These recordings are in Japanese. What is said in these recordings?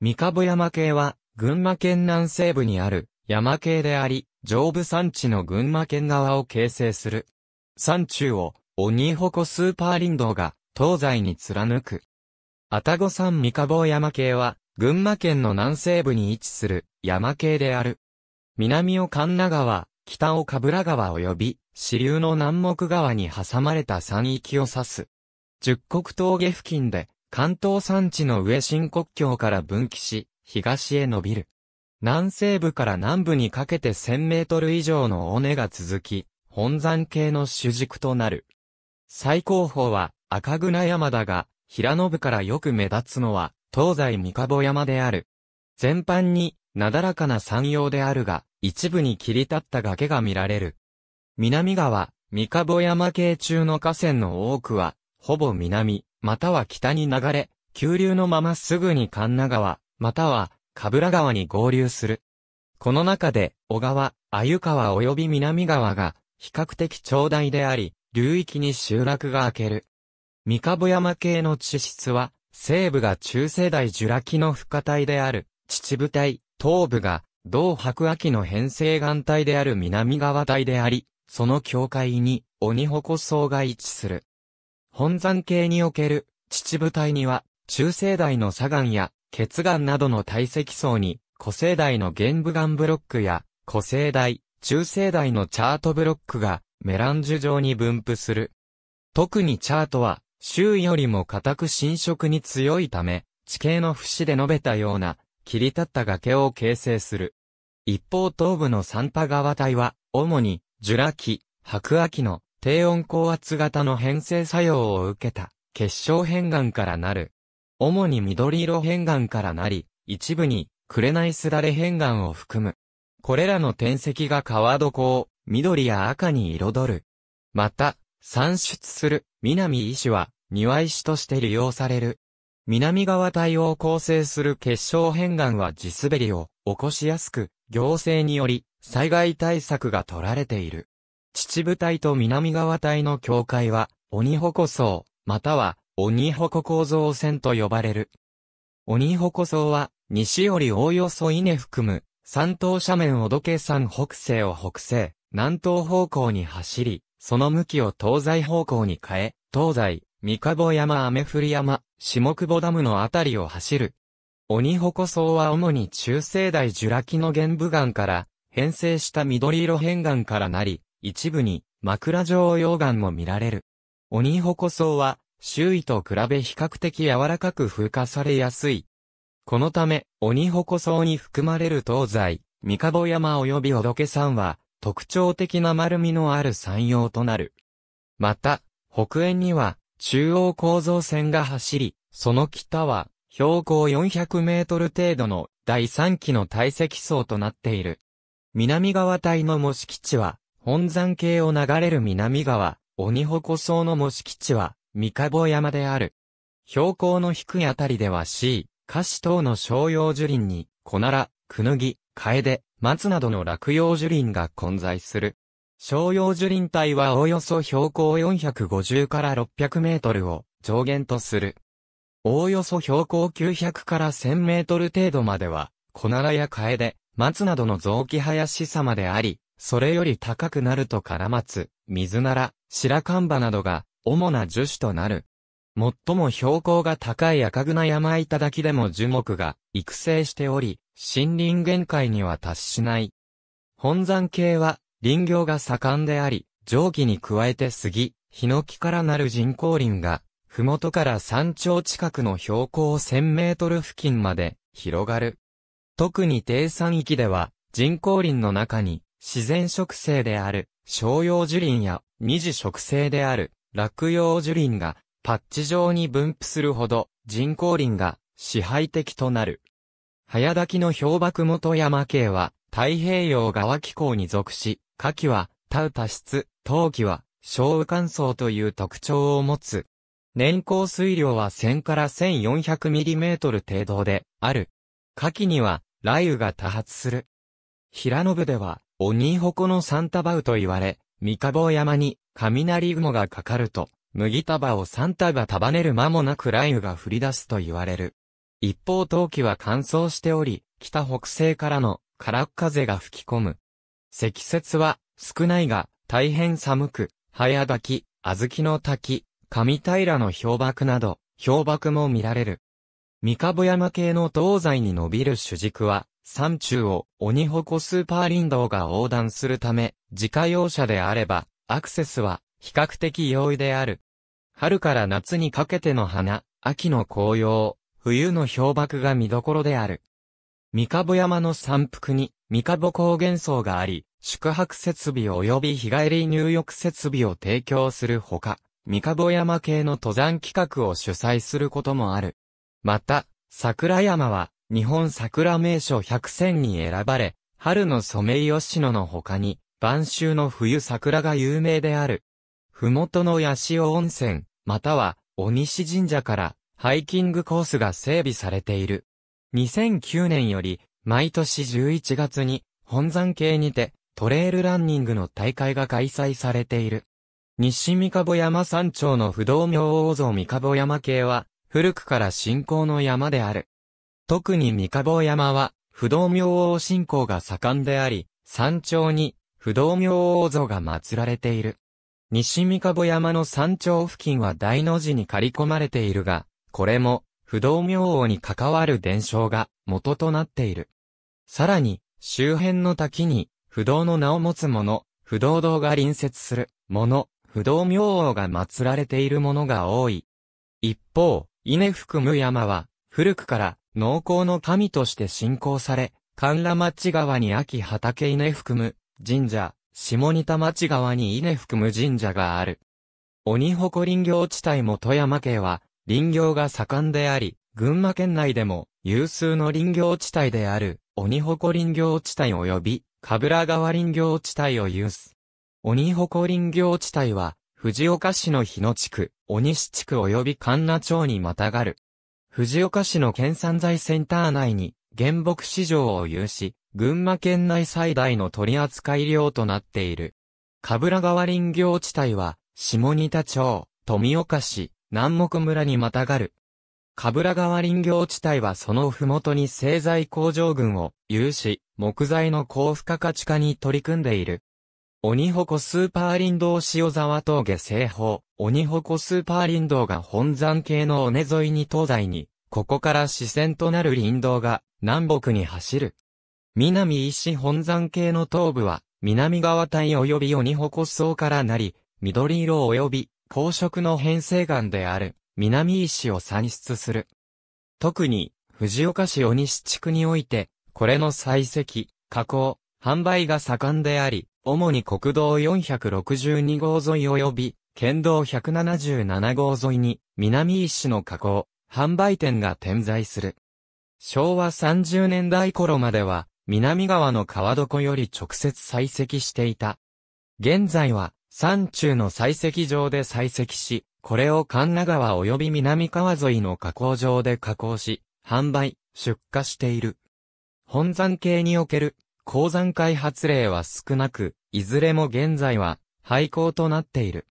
三株山系は、群馬県南西部にある山系であり、上部山地の群馬県側を形成する。山中を、鬼鉾スーパー林道が、東西に貫く。たご山三株山系は、群馬県の南西部に位置する山系である。南を神奈川、北を神楽川及び、支流の南木川に挟まれた山域を指す。十国峠付近で、関東山地の上新国境から分岐し、東へ伸びる。南西部から南部にかけて1000メートル以上の尾根が続き、本山系の主軸となる。最高峰は赤倉山だが、平野部からよく目立つのは、東西三籠山である。全般に、なだらかな山陽であるが、一部に切り立った崖が見られる。南側、三籠山系中の河川の多くは、ほぼ南、または北に流れ、急流のまますぐに神奈川、または、かぶら川に合流する。この中で、小川、鮎川及び南川が、比較的長大であり、流域に集落が明ける。三株山系の地質は、西部が中世代ジュラ紀の深可である、秩父帯、東部が、同白亜紀の編成岩帯である南川帯であり、その境界に、鬼鉾層が位置する。本山系における秩父帯には、中生代の砂岩や、血岩などの堆積層に、古生代の玄武岩ブロックや、古生代、中生代のチャートブロックが、メランジュ状に分布する。特にチャートは、周囲よりも固く侵食に強いため、地形の節で述べたような、切り立った崖を形成する。一方東部のサンパ川帯は、主に、ジュラ紀、白亜紀の低温高圧型の変性作用を受けた結晶変岩からなる。主に緑色変岩からなり、一部に紅すだれ変岩を含む。これらの天石が川床を緑や赤に彩る。また、産出する南石は庭石として利用される。南側帯を構成する結晶変岩は地滑りを起こしやすく、行政により災害対策が取られている。秩父隊と南側帯の境界は、鬼鉾層、または、鬼鉾構造線と呼ばれる。鬼鉾層は、西よりおおよそ稲含む、山東斜面をどけ山北西を北西、南東方向に走り、その向きを東西方向に変え、東西、三籠山雨降り山、下久保ダムのあたりを走る。鬼鉾層は主に中世代ジュラ紀の玄武岩から、編成した緑色片岩からなり、一部に枕状溶岩も見られる。鬼鉾層は周囲と比べ比較的柔らかく風化されやすい。このため、鬼鉾層に含まれる東西、三籠山及びおどけ山は、特徴的な丸みのある山陽となる。また、北縁には、中央構造線が走り、その北は、標高400メートル程度の第3期の堆積層となっている。南側帯の模式地は、本山系を流れる南側、鬼鉾層の模式地は、三籠山である。標高の低いあたりでは C、菓子等の商用樹林に、コナラ、クヌギ、カエデ、松などの落葉樹林が混在する。商用樹林帯はおよそ標高450から600メートルを上限とする。おおよそ標高900から1000メートル程度までは、コナラやカエデ、松などの雑木林様であり、それより高くなるとカラマツ、水なら、白神葉などが、主な樹種となる。最も標高が高い赤具山頂でも樹木が育成しており、森林限界には達しない。本山系は林業が盛んであり、蒸気に加えて杉、ヒノキからなる人工林が、麓から山頂近くの標高1000メートル付近まで広がる。特に低山域では人工林の中に自然植生である、商用樹林や、二次植生である、落葉樹林が、パッチ状に分布するほど、人工林が、支配的となる。早滝きの氷瀑元山系は、太平洋側気候に属し、夏季は、タウタ質、冬季は、小雨乾燥という特徴を持つ。年降水量は1000から 1400mm 程度で、ある。夏季には、雷雨が多発する。平野部では、鬼鉾のサンタバウと言われ、三ボ山に雷雲がかかると、麦束をサンタが束ねる間もなく雷雨が降り出すと言われる。一方冬季は乾燥しており、北北西からの空っ風が吹き込む。積雪は少ないが大変寒く、早滝、小豆の滝、上平の氷瀑など、氷瀑も見られる。三ボ山系の東西に伸びる主軸は、山中を鬼鉾スーパー林道が横断するため、自家用車であれば、アクセスは比較的容易である。春から夏にかけての花、秋の紅葉、冬の氷瀑が見どころである。三株山の山腹に、三株高原層があり、宿泊設備及び日帰り入浴設備を提供するほか、三株山系の登山企画を主催することもある。また、桜山は、日本桜名所100選に選ばれ、春のソメイヨシノの他に、晩秋の冬桜が有名である。ふもとの八潮温泉、または、小西神社から、ハイキングコースが整備されている。2009年より、毎年11月に、本山系にて、トレイルランニングの大会が開催されている。西三籠山山頂の不動明王像三籠山系は、古くから信仰の山である。特に三日坊山は、不動明王信仰が盛んであり、山頂に不動明王像が祀られている。西三日坊山の山頂付近は大の字に刈り込まれているが、これも不動明王に関わる伝承が元となっている。さらに、周辺の滝に不動の名を持つ者、不動堂が隣接する者、不動明王が祀られているものが多い。一方、稲含む山は、古くから農耕の神として信仰され、神羅町川に秋畑稲含む神社、下仁田町川に稲含む神社がある。鬼鉾林業地帯も富山県は林業が盛んであり、群馬県内でも有数の林業地帯である鬼鉾林業地帯及び神楽川林業地帯を有す。鬼鉾林業地帯は藤岡市の日野地区、鬼市地区及び神奈町にまたがる藤岡市の県産材センター内に原木市場を有し、群馬県内最大の取扱量となっている。かぶら川林業地帯は、下仁田町、富岡市、南木村にまたがる。かぶら川林業地帯はその麓に製材工場群を有し、木材の高付加価値化に取り組んでいる。鬼鉾スーパー林道塩沢峠西方、鬼鉾スーパー林道が本山系の尾根沿いに東西に、ここから視線となる林道が南北に走る。南石本山系の東部は、南側帯及び鬼鉾層からなり、緑色及び高色の編成岩である南石を産出する。特に、藤岡市鬼市地区において、これの採石、加工、販売が盛んであり、主に国道462号沿い及び、県道177号沿いに、南一市の加工、販売店が点在する。昭和30年代頃までは、南側の川床より直接採石していた。現在は、山中の採石場で採石し、これを神奈川及び南川沿いの加工場で加工し、販売、出荷している。本山系における、鉱山開発例は少なく、いずれも現在は廃校となっている。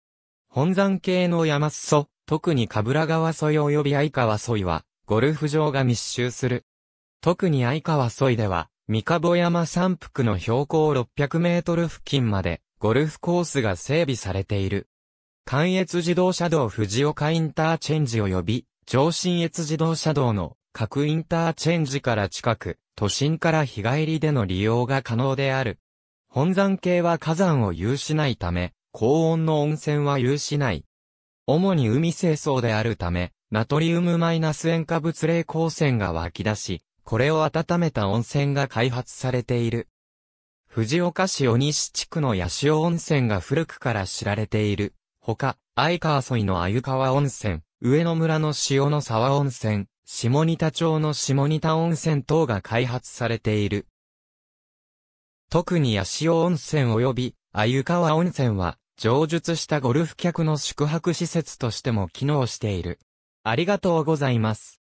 本山系の山裾、特に神楽川沿い及び相川沿いは、ゴルフ場が密集する。特に相川沿いでは、三 a 山山腹の標高600メートル付近まで、ゴルフコースが整備されている。関越自動車道藤岡インターチェンジ及び、上信越自動車道の各インターチェンジから近く、都心から日帰りでの利用が可能である。本山系は火山を有しないため、高温の温泉は有しない。主に海清掃であるため、ナトリウムマイナス塩化物霊光線が湧き出し、これを温めた温泉が開発されている。藤岡市小西地区の八潮温泉が古くから知られている。ほか、相川沿いの鮎川温泉、上野村の塩の沢温泉、下仁田町の下仁田温泉等が開発されている。特に八潮温泉及び、鮎川温泉は、上述したゴルフ客の宿泊施設としても機能している。ありがとうございます。